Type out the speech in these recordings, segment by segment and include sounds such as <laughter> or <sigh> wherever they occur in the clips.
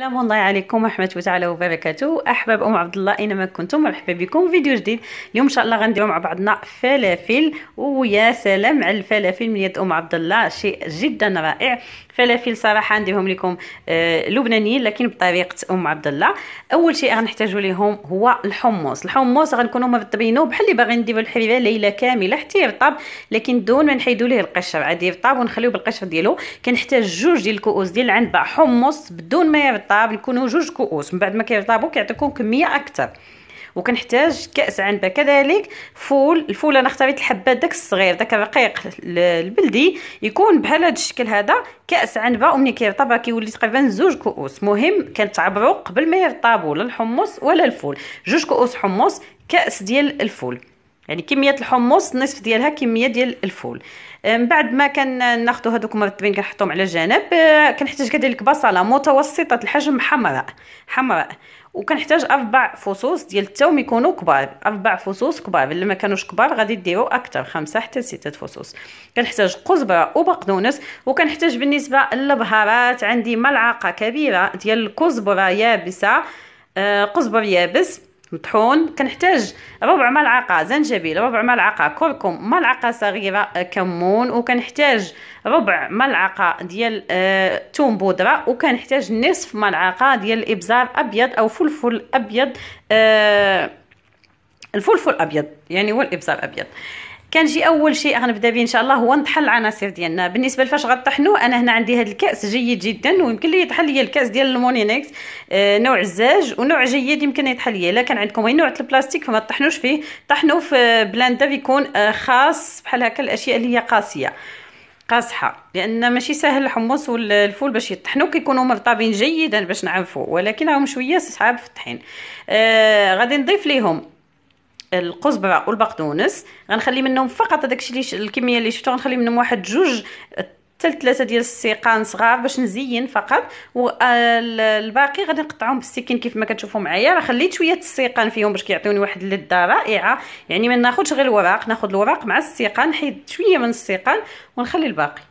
السلام الله عليكم ورحمه الله تعالى وبركاته احباب ام عبد الله اينما كنتم مرحبا بكم فيديو جديد اليوم ان شاء الله غنديروا مع بعضنا فلافل ويا سلام على الفلافل من يد ام عبد الله شيء جدا رائع فلافل صراحه نديرهم لكم آه، لبنانيين لكن بطريقه ام عبد الله اول شيء غنحتاجوا ليهم هو الحمص الحمص غنكونوا مرطبينه بحال اللي باغي نديروا الحريره ليله كامله حتى يرطب لكن دون ما نحيدوا ليه القشر عادي يرطب ونخليوه بالقشر ديالو كنحتاج جوج ديال الكؤوس ديال العنبه حمص بدون ما يرطب نكونوا جوج كؤوس من بعد ما كيرطبوا كيعطيكم كميه اكثر وكنحتاج كاس عنبه كذلك فول الفول انا اختاريت الحبات داك الصغير داك الرقيق البلدي يكون بحال هذا الشكل هذا كاس عنبه ومني كيرطب كيولي تقريبا زوج كؤوس مهم كنتعبروا قبل ما يرطبوا لا الحمص ولا الفول جوج كؤوس حمص كاس ديال الفول يعني كميه الحمص نصف ديالها كميه ديال الفول من بعد ما كناخذوا هذوك مرطبين كنحطهم على جنب أه، كنحتاج كذلك بصله متوسطه الحجم حمراء حمراء وكنحتاج اربع فصوص ديال التوم يكونوا كبار اربع فصوص كبار الا ما كانوش كبار غادي ديروا اكثر خمسة حتى ستة فصوص كنحتاج قزبره وبقدونس وكنحتاج بالنسبه للبهارات عندي ملعقه كبيره ديال الكزبره يابسه آه، قزبر يابس مطحون كنحتاج ربع ملعقه زنجبيل ربع ملعقه كركم ملعقه صغيره كمون وكنحتاج ربع ملعقه ديال الثوم آه، بودره وكنحتاج نصف ملعقه ديال الابزار ابيض او فلفل ابيض آه الفلفل الابيض يعني هو الابزار الابيض كنجي اول شيء غنبدا به ان شاء الله هو نطحن العناصر ديالنا بالنسبه لفاش غطحنوا انا هنا عندي هذا الكاس جيد جدا ويمكن لي يطحن ليا الكاس ديال المونينيكس آه نوع الزاج ونوع جيد يمكن يطحن ليا الا كان عندكم غير نوع البلاستيك فما طحنوش فيه طحنوا في بلاندا بيكون آه خاص بحال هكا الاشياء اللي هي قاسيه قاصحه لان ماشي ساهل الحمص والفول باش يطحنوا كيكونوا مرطبين جيدا باش نعرفوا ولكن راهم شويه صعاب في الطحين آه غادي نضيف ليهم القزبره والبقدونس غنخلي منهم فقط هذاك الشيء الكميه اللي شفتو غنخلي منهم واحد جوج تل ثلاثه ديال السيقان صغار باش نزين فقط والباقي آه، غادي نقطعهم بالسكين كيف ما كتشوفوا معايا راه خليت شويه السيقان فيهم باش كيعطيوني واحد اللذه رائعه يعني ما ناخذش غير الوراق ناخذ الوراق مع السيقان نحيد شويه من السيقان ونخلي الباقي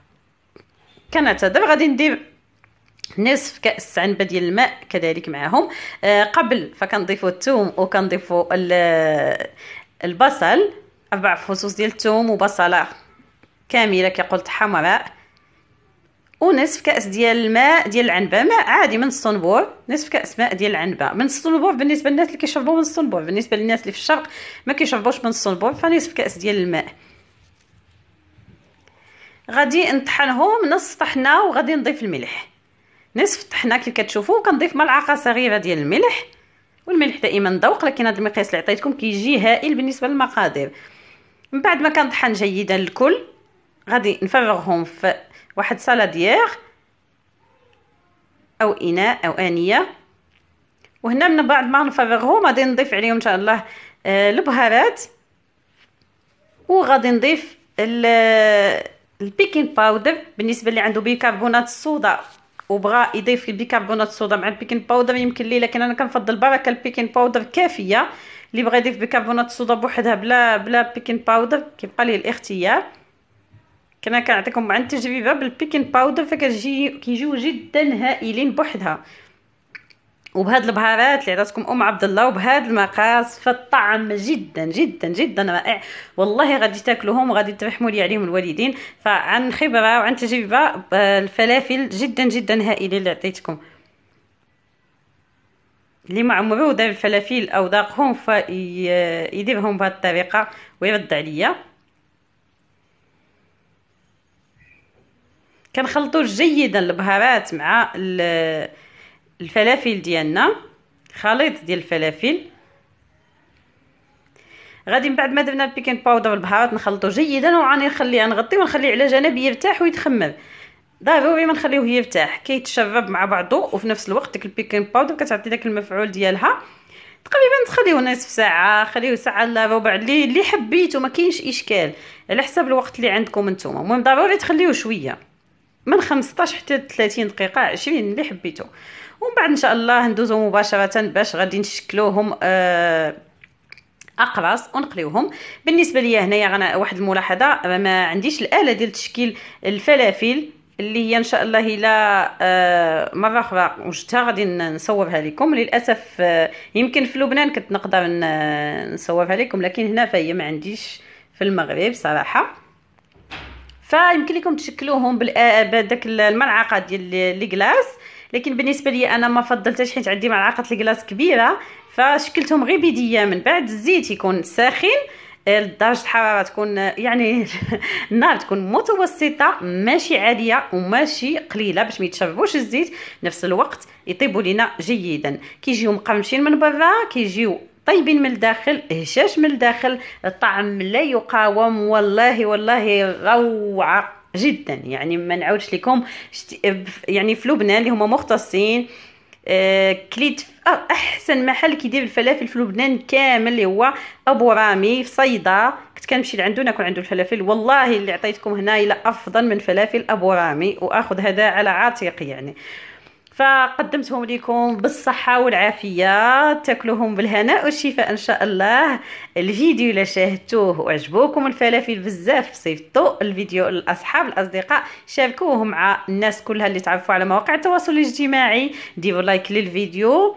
كنعتذر غادي ندير نصف كاس عنبه ديال الماء كذلك معاهم آه، قبل فكنضيفوا الثوم وكنضيفوا البصل اربع فصوص ديال الثوم وبصله كامله كقلت حمراء ونصف كاس ديال الماء ديال العنبه ماء عادي من الصنبور نصف كاس ماء ديال العنبه من الصنبور بالنسبه للناس اللي كيشربوا من الصنبور بالنسبه للناس اللي في الشرق ما كيشربوش من الصنبور فنصف كاس ديال الماء غادي نطحنهم نص طحنه وغادي نضيف الملح نصف الطحينه كي كتشوفوا وكنضيف ملعقه صغيره ديال الملح والملح دائما ذوق لكن هذا المقياس اللي عطيتكم كيجي هائل بالنسبه للمقادير من بعد ما كنطحن جيدا الكل غادي نفرغهم في واحد سالادير او اناء او انيه وهنا من بعد ما نفرغهم غادي نضيف عليهم ان شاء الله آه، البهارات وغادي نضيف آه، البيكنج باودر بالنسبه اللي عنده بيكربونات الصودا وبغى يضيف البيكربونات الصودا مع البيكنج باودر يمكن ليه لكن انا كنفضل بركه البيكنج باودر كافيه اللي بغى يضيف بيكربونات الصودا بوحدها بلا بلا بيكنج باودر كيبقى ليه الاختيار كنا كنعطيكم عن تجربه بالبيكنج باودر فكتجي كيجيو جدا هائلين بوحدها وبهاد البهارات اللي عطاتكم ام عبد الله وبهاد المقاس فالطعم جدا جدا جدا رائع والله غادي تاكلوهم وغادي ترحموا لي عليهم الوالدين فعن خبره وعن تجربه آه، الفلافل جدا جدا هائله اللي عطيتكم اللي ما عمرو دار الفلافل او ذاقهم فيديرهم بهاد الطريقه ويرد عليا كنخلطوا جيدا البهارات مع الفلافل ديالنا خليط ديال الفلافل غادي من بعد ما درنا البيكين باودر والبهارات نخلطو جيدا وعاني نخليها نغطي ونخليه على جنب يرتاح ويتخمر ضروري ما نخليوه يرتاح كيتشرب مع بعضو وفي نفس الوقت ديك البيكين باودر كتعطي داك المفعول ديالها تقريبا تخليوه نصف ساعه خليوه ساعه الا ربع اللي اللي حبيتو ما كاينش اشكال على حسب الوقت اللي عندكم نتوما المهم ضروري تخليوه شويه من 15 حتى 30 دقيقه 20 اللي حبيتو ومن بعد ان شاء الله ندوزو مباشره باش غادي نشكلوهم آه اقراص ونقليوهم بالنسبه ليا هنايا غنا واحد الملاحظه ما عنديش الاله ديال تشكيل الفلافل اللي هي ان شاء الله الى آه، مره اخرى وجدتها غادي نصورها لكم للاسف آه، يمكن في لبنان كنت نقدر نصورها لكم لكن هنا فهي ما عنديش في المغرب صراحه فيمكن لكم تشكلوهم بداك الملعقه ديال لي كلاص لكن بالنسبه لي انا ما فضلتش حيت عندي ملعقه الكلاص كبيره فشكلتهم غير بيديا من بعد الزيت يكون ساخن درجه الحراره تكون يعني <laughs> النار تكون متوسطه ماشي عاليه وماشي قليله باش ما يتشربوش الزيت نفس الوقت يطيبوا لينا جيدا كيجيو مقرمشين من برا كيجيو طيبين من الداخل هشاش من الداخل الطعم لا يقاوم والله والله روعه جدا يعني ما نعاودش لكم يعني في لبنان اللي هما مختصين آه، كليت آه، احسن محل كيدير الفلافل في لبنان كامل اللي هو ابو رامي في صيدا كنت كنمشي لعندو ناكل عندو الفلافل والله اللي عطيتكم هنا الى افضل من فلافل ابو رامي واخذ هذا على عاتقي يعني فقدمتهم لكم بالصحة والعافية تاكلوهم بالهناء والشفاء إن شاء الله الفيديو إلا شاهدتوه وعجبوكم الفلافل بزاف صيفطوا الفيديو لأصحاب الأصدقاء شاركوه مع الناس كلها اللي تعرفوا على مواقع التواصل الاجتماعي ديروا لايك للفيديو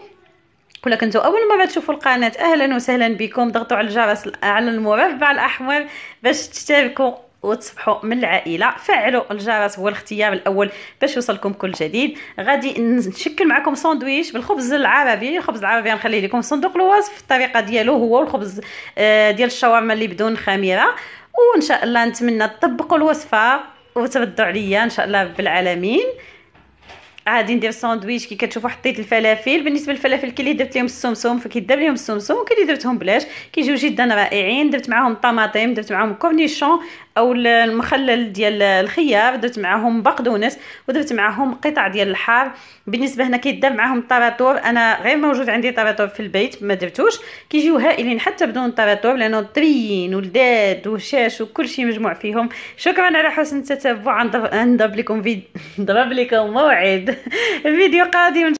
كلا كنتو اول مره تشوفوا القناه اهلا وسهلا بكم ضغطوا على الجرس على المربع الاحمر باش تشتركوا وتصبحوا من العائله فعلوا الجرس هو الاختيار الاول باش يوصلكم كل جديد غادي نشكل معكم ساندويش بالخبز العربي الخبز العربي غنخليه لكم في صندوق الوصف الطريقه ديالو هو والخبز آه، ديال الشاورما اللي بدون خميره وان شاء الله نتمنى تطبقوا الوصفه وتردوا عليا ان شاء الله بالعالمين عادي ندير ساندويتش كي كتشوفوا حطيت الفلافل بالنسبه للفلافل كي اللي درت لهم السمسم فكيذاب لهم السمسم وكي اللي درتهم بلاش كيجيو جدا رائعين درت معاهم طماطم درت معاهم كورنيشون او المخلل ديال الخيار درت معاهم بقدونس ودرت معاهم قطع ديال الحار بالنسبه هنا كيدار معاهم الطراطور انا غير موجود عندي طراطور في البيت ما درتوش كيجيو هائلين حتى بدون طراطور لانه طريين ولداد وشاش وكلشي مجموع فيهم شكرا على حسن التتبع نضرب لكم فيديو نضرب <laughs> لكم موعد <laughs> فيديو قادم